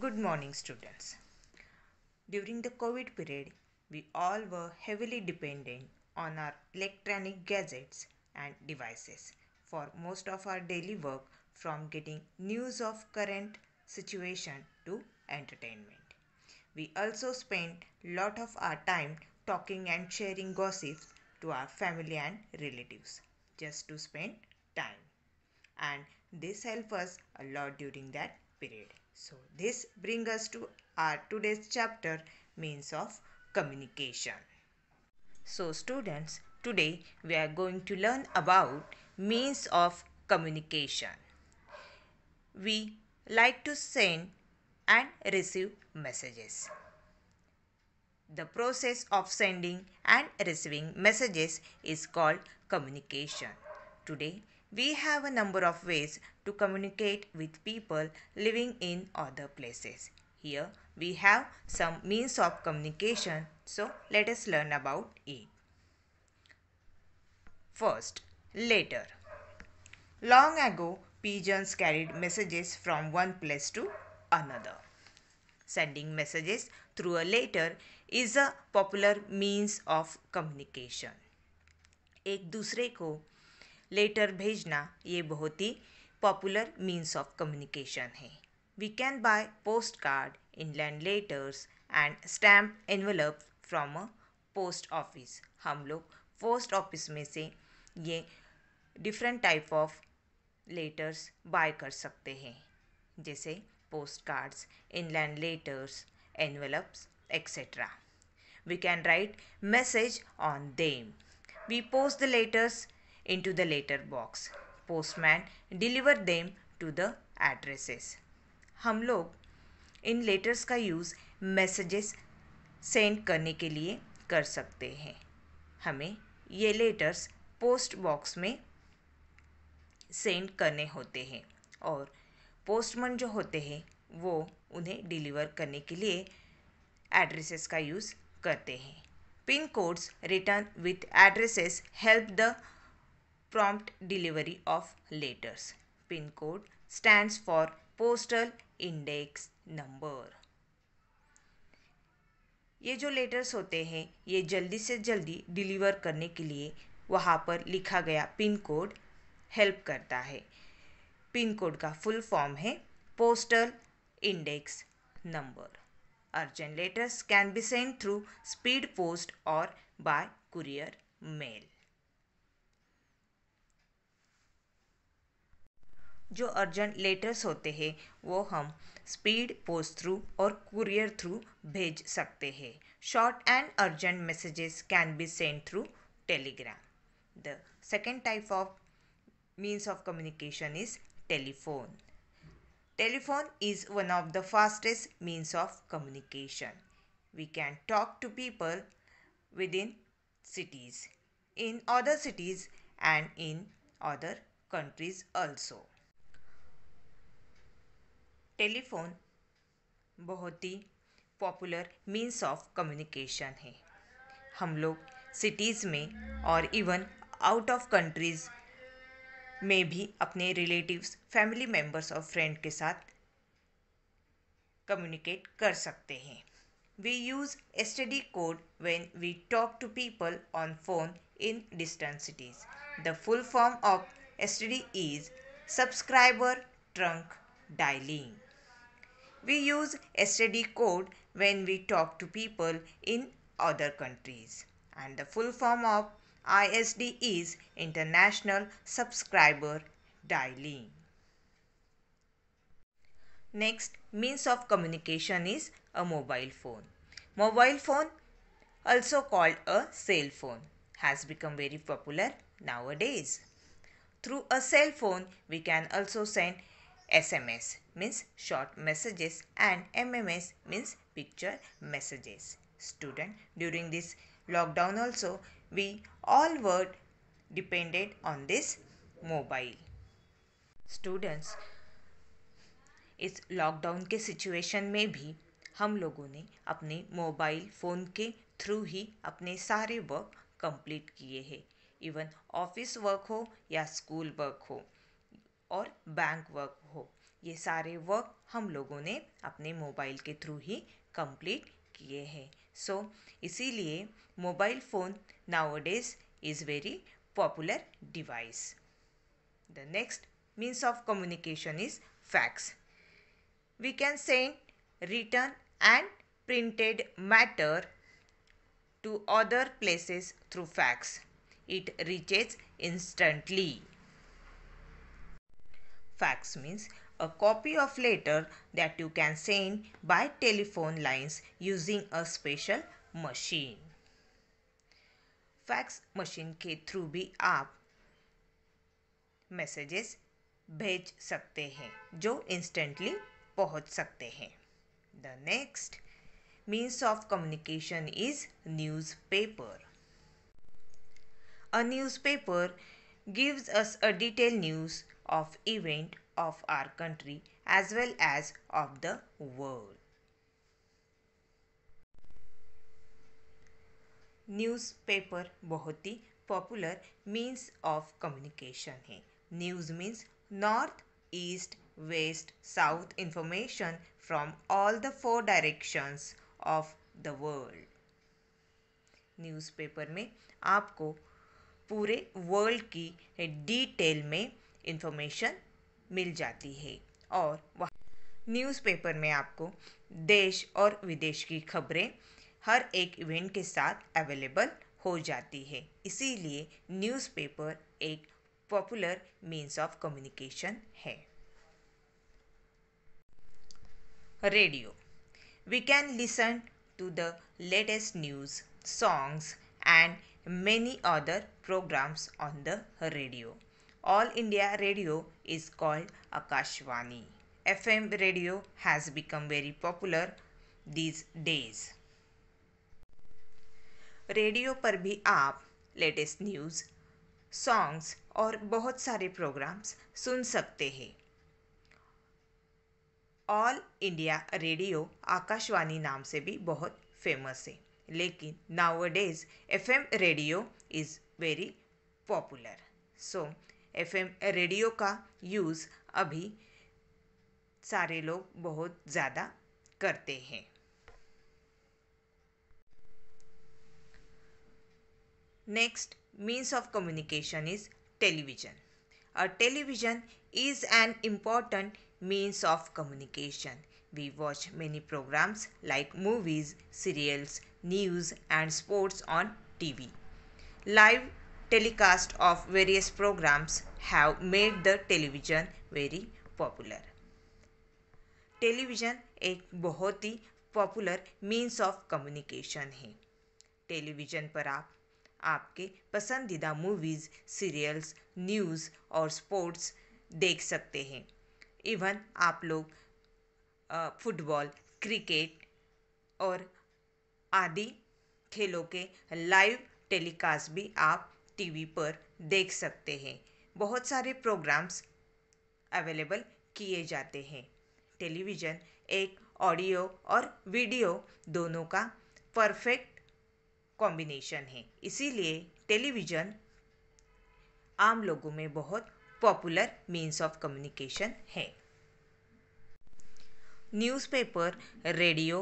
Good morning, students. During the COVID period, we all were heavily dependent on our electronic gadgets and devices for most of our daily work from getting news of current situation to entertainment. We also spent lot of our time talking and sharing gossips to our family and relatives just to spend time and this helped us a lot during that so this brings us to our today's chapter means of communication so students today we are going to learn about means of communication we like to send and receive messages the process of sending and receiving messages is called communication today we have a number of ways to communicate with people living in other places. Here we have some means of communication, so let us learn about it. First, letter. Long ago, pigeons carried messages from one place to another. Sending messages through a letter is a popular means of communication. एक दूसरे को letter भेजना ये बहुत ही popular means of communication है we can buy post card inland letters and stamp envelope from a post office हम लोग पोस्ट ऑफिस में से ये different type of letters buy कर सकते हैं जैसे post cards inland letters envelopes etcetera we can write message on them we post the letters into the letter box. Postman delivered them to the addresses. हम लोग इन letters का use messages send करने के लिए कर सकते हैं हमें ये लेटर्स पोस्ट बॉक्स में सेंड करने होते हैं और पोस्टमैन जो होते हैं वो उन्हें डिलीवर करने के लिए एड्रेसेस का यूज़ करते हैं pin codes return with addresses help the prompt delivery of letters pin code stands for postal index number ये जो लेटर्स होते हैं ये जल्दी से जल्दी डिलीवर करने के लिए वहाँ पर लिखा गया पिन कोड हेल्प करता है पिन कोड का फुल फॉर्म है postal index number urgent letters can be send through speed post और बाय कुरियर मेल जो अर्जेंट लेटर्स होते हैं वो हम स्पीड पोस्ट थ्रू और कुरियर थ्रू भेज सकते हैं short and urgent messages can be send through telegram the second type of means of communication is telephone telephone is one of the fastest means of communication we can talk to people with in cities in other cities and in other countries also telephone बहुत ही popular means of communication है हम लोग cities में और even out of countries में भी अपने रिलेटिव्स फैमिली मेम्बर्स और फ्रेंड के साथ कम्युनिकेट कर सकते हैं we use S T D code when we talk to people on phone in distance cities the full form of S T D is subscriber trunk dialling we use STD code when we talk to people in other countries. And the full form of ISD is International Subscriber Dialing. Next, means of communication is a mobile phone. Mobile phone, also called a cell phone, has become very popular nowadays. Through a cell phone, we can also send SMS means short messages and MMS means picture messages. Student, during this lockdown also, we all were dependent on this mobile. Students, इस lockdown के situation में भी हम लोगों ने अपने mobile phone के through ही अपने सारे वर्क कंप्लीट किए हैं इवन ऑफिस वर्क हो या स्कूल वर्क हो और बैंक वर्क हो ये सारे वर्क हम लोगों ने अपने मोबाइल के थ्रू ही कंप्लीट किए हैं सो इसीलिए mobile phone nowadays is very popular device the next means of communication is fax we can send written and printed matter to other places through fax it reaches instantly fax means a copy of letter that you can send by telephone lines using a special machine fax machine के through भी आप messages भेज सकते हैं जो instantly पहुंच सकते हैं the next means of communication is newspaper a newspaper gives us a detail news of event of our country as well as of the world. Newspaper बहुत ही पॉपुलर मीन्स ऑफ कम्युनिकेशन है news means north east west south information from all the four directions of the world newspaper में आपको पूरे world की detail में information मिल जाती है और वह न्यूज़पेपर में आपको देश और विदेश की खबरें हर एक इवेंट के साथ अवेलेबल हो जाती है इसीलिए न्यूज़पेपर एक पॉपुलर मीन्स ऑफ कम्युनिकेशन है radio we can listen to the latest news songs and many other programmes on the radio all India radio is called Akashvani F M radio has become very popular these days radio पर भी आप latest news songs और बहुत सारे programmes सुन सकते हैं all India radio Akashvani नाम से भी बहुत फेमस है लेकिन nowadays F M radio is very popular so FM radio का यूज़ अभी सारे लोग बहुत ज़्यादा करते हैं next means of communication is television a television is an important means of communication we watch many programmes like movies serials news and sports on T V live telecast of various programs have made the television very popular. Television एक बहुत ही popular means of communication है television पर आप आपके पसंदीदा movies serials news और sports देख सकते हैं इवन आप लोग फुटबॉल क्रिकेट और आदि खेलों के लाइव टेलीकास्ट भी आप टी_वी पर देख सकते हैं बहुत सारे प्रोग्राम्स अवेलेबल किए जाते हैं टेलीविज़न एक ऑडियो और वीडियो दोनों का परफेक्ट कॉम्बिनेशन है इसीलिए टेलीविज़न आम लोगों में बहुत पॉपुलर मीन्स ऑफ कम्युनिकेशन है newspaper radio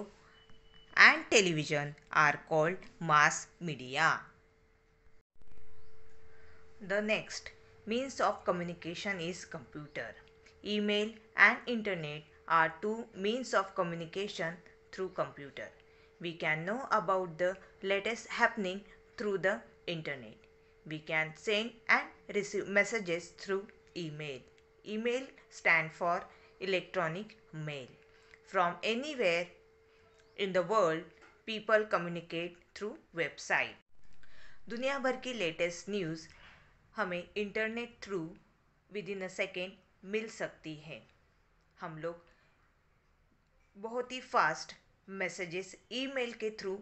and television are called mass media The next means of communication is computer. Email and internet are two means of communication through computer. We can know about the latest happening through the internet. We can send and receive messages through email. Email stand for electronic mail. From anywhere in the world, people communicate through website. दुनिया भर की latest news हमें internet through within a second मिल सकती है हम लोग बहुत ही फ़ास्ट मैसेजेस ईमेल के थ्रू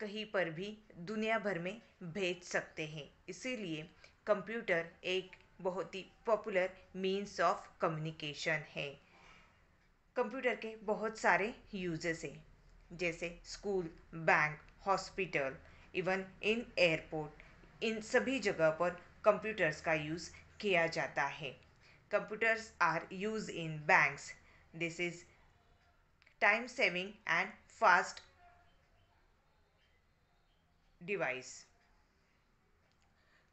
कहीं पर भी दुनिया भर में भेज सकते हैं इसीलिए कंप्यूटर एक बहुत ही पॉपुलर मीन्स ऑफ कम्युनिकेशन है कंप्यूटर के बहुत सारे यूजेस हैं जैसे school bank hospital even in airport इन सभी जगह पर कंप्यूटर्स का यूज़ किया जाता है computers are use in banks this is time saving and fast device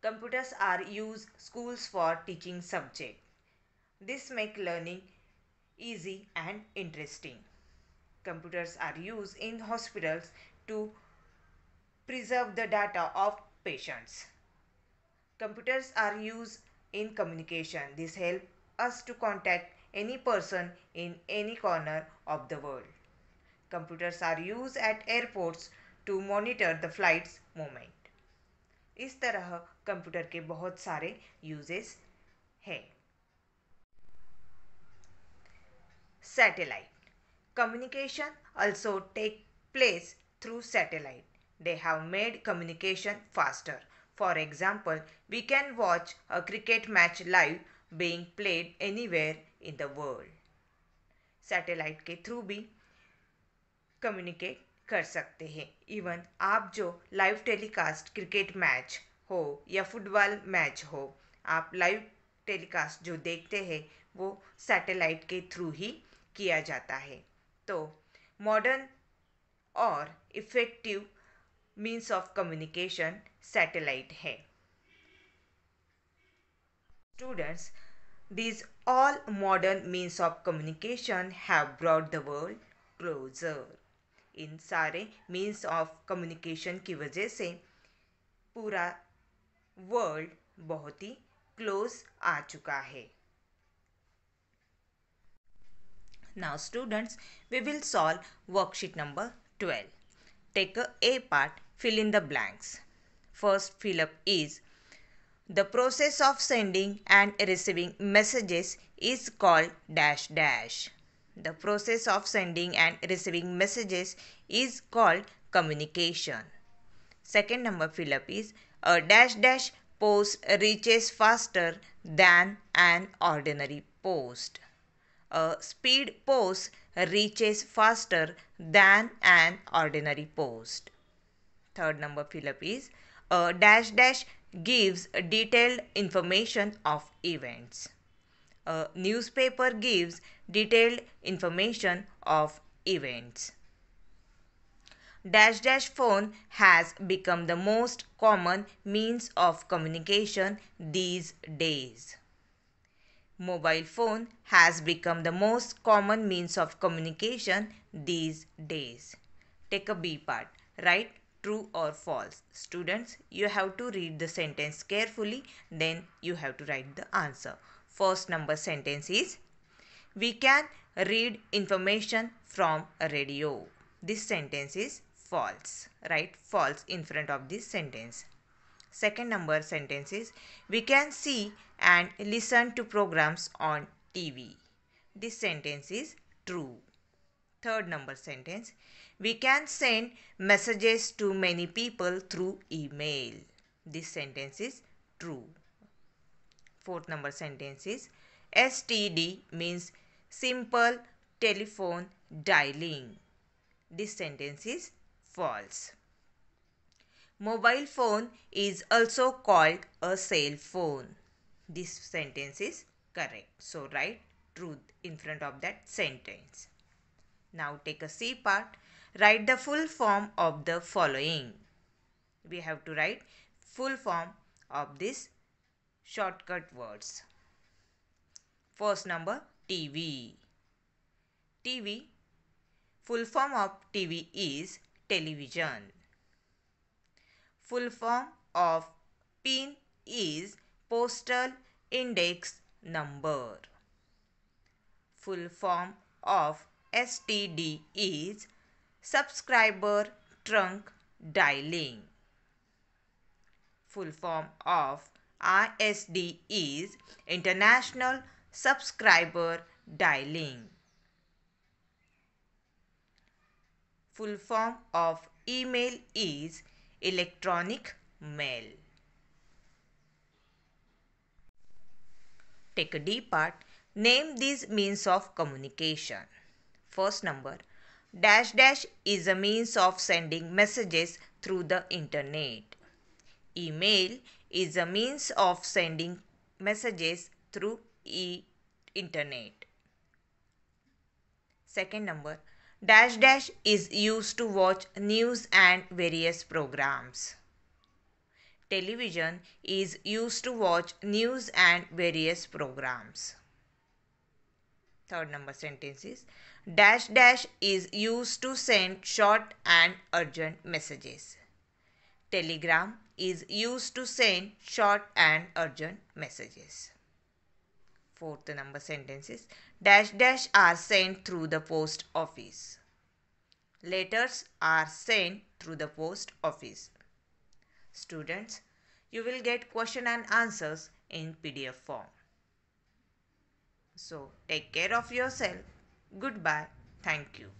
computers are use schools for teaching subject this make learning easy and interesting computers are use in hospitals to preserve the data of patients. Computers are used in communication. This helps us to contact any person in any corner of the world. Computers are used at airports to monitor the flight's movement. इस तरह computer के बहुत सारे uses हैं satellite. Communication also take place through satellite. They have made communication faster. For example, we can watch a cricket match live being played anywhere in the world. Satellite के through भी communicate कर सकते हैं even आप जो live telecast cricket match हो या football match हो आप लाइव टेलीकास्ट जो देखते हैं वो सैटेलाइट के थ्रू ही किया जाता है तो मॉडर्न और effective means of communication satellite है students these all modern means of communication have brought the world closer इन सारे मीन्स ऑफ कम्युनिकेशन की वजह से पूरा वर्ल्ड बहुत ही क्लोज आ चुका है now students we will solve worksheet number twelve take a A part fill in the blanks. First fill up is the process of sending and receiving messages is called dash dash. The process of sending and receiving messages is called communication. Second number fill up is a dash dash post reaches faster than an ordinary post. A speed post reaches faster than an ordinary post third number fill up is uh, dash dash gives detailed information of events. A uh, newspaper gives detailed information of events. Dash dash phone has become the most common means of communication these days. Mobile phone has become the most common means of communication these days. Take a B part, right? true or false. Students, you have to read the sentence carefully, then you have to write the answer. First number sentence is, we can read information from a radio. This sentence is false. Write false in front of this sentence. Second number sentence is, we can see and listen to programs on TV. This sentence is true. Third number sentence, we can send messages to many people through email. This sentence is true. Fourth number sentence is STD means simple telephone dialing. This sentence is false. Mobile phone is also called a cell phone. This sentence is correct. So write truth in front of that sentence. Now take a C part write the full form of the following we have to write full form of this shortcut words first number TV TV full form of TV is television full form of PIN is postal index number full form of STD is subscriber trunk dialing. Full form of ISD is International Subscriber Dialing. Full form of email is electronic mail. Take a deep part. Name these means of communication. First number dash dash is a means of sending messages through the internet. Email is a means of sending messages through e internet. Second number dash dash is used to watch news and various programs. Television is used to watch news and various programs. Third number sentence is Dash dash is used to send short and urgent messages. Telegram is used to send short and urgent messages. Fourth number sentences dash dash are sent through the post office. Letters are sent through the post office. Students, you will get question and answers in PDF form. So take care of yourself Goodbye. Thank you.